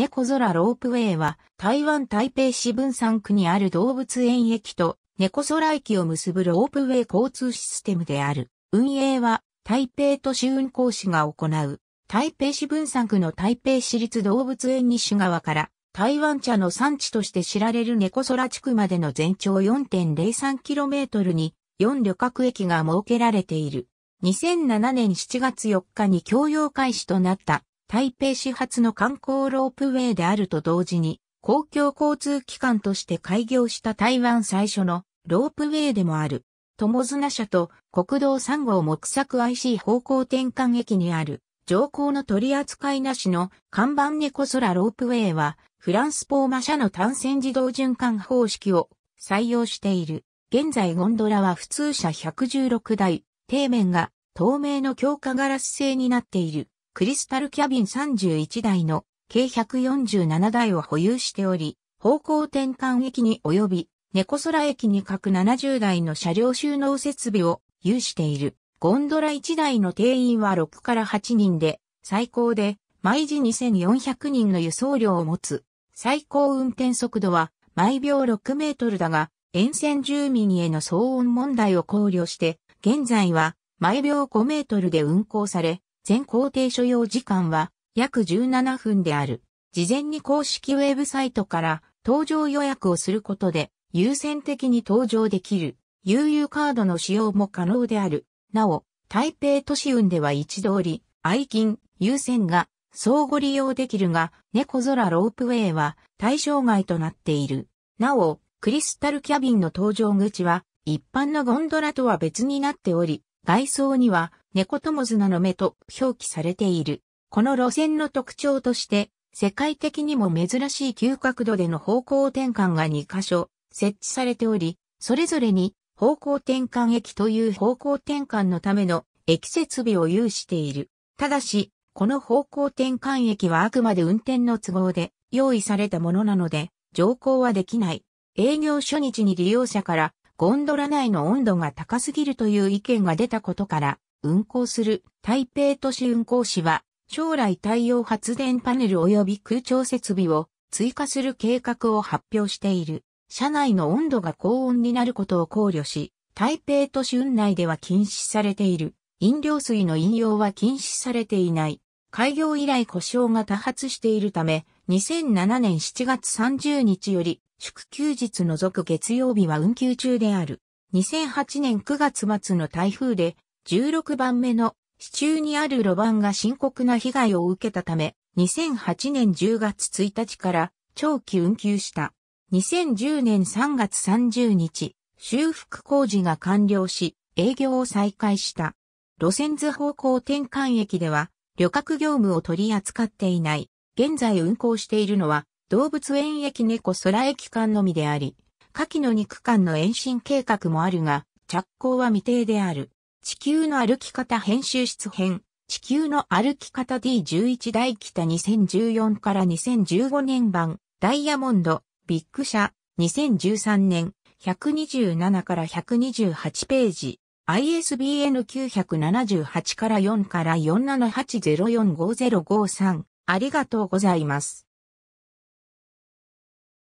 猫空ロープウェイは台湾台北市分山区にある動物園駅と猫空駅を結ぶロープウェイ交通システムである。運営は台北都市運行士が行う。台北市分山区の台北市立動物園西側から台湾茶の産地として知られる猫空地区までの全長 4.03km に4旅客駅が設けられている。2007年7月4日に共用開始となった台北市発の観光ロープウェイであると同時に、公共交通機関として開業した台湾最初のロープウェイでもある。友綱社と国道3号木作 IC 方向転換駅にある乗降の取り扱いなしの看板猫空ロープウェイはフランスポーマ社の単線自動循環方式を採用している。現在ゴンドラは普通車116台、底面が透明の強化ガラス製になっている。クリスタルキャビン31台の計147台を保有しており、方向転換駅に及び、猫空駅に各70台の車両収納設備を有している。ゴンドラ1台の定員は6から8人で、最高で毎時2400人の輸送量を持つ。最高運転速度は毎秒6メートルだが、沿線住民への騒音問題を考慮して、現在は毎秒5メートルで運行され、全工程所要時間は約17分である。事前に公式ウェブサイトから搭乗予約をすることで優先的に搭乗できる。UU カードの使用も可能である。なお、台北都市運では一通り、愛金、優先が相互利用できるが、猫空ロープウェイは対象外となっている。なお、クリスタルキャビンの搭乗口は一般のゴンドラとは別になっており、外装には猫友綱の目と表記されている。この路線の特徴として、世界的にも珍しい急角度での方向転換が2箇所設置されており、それぞれに方向転換駅という方向転換のための駅設備を有している。ただし、この方向転換駅はあくまで運転の都合で用意されたものなので、乗降はできない。営業初日に利用者からゴンドラ内の温度が高すぎるという意見が出たことから、運行する台北都市運行市は、将来太陽発電パネル及び空調設備を追加する計画を発表している。車内の温度が高温になることを考慮し、台北都市運内では禁止されている。飲料水の飲用は禁止されていない。開業以来故障が多発しているため、2007年7月30日より、祝休日除く月曜日は運休中である。2008年9月末の台風で16番目の支柱にある路盤が深刻な被害を受けたため、2008年10月1日から長期運休した。2010年3月30日、修復工事が完了し、営業を再開した。路線図方向転換駅では、旅客業務を取り扱っていない。現在運行しているのは、動物園駅猫空駅間のみであり、下記の肉間の延伸計画もあるが、着工は未定である。地球の歩き方編集室編、地球の歩き方 D11 大北2014から2015年版、ダイヤモンド、ビッグ社、2013年、127から128ページ、ISBN 978から4から4 7 8 0 4 5 0 5 3ありがとうございます。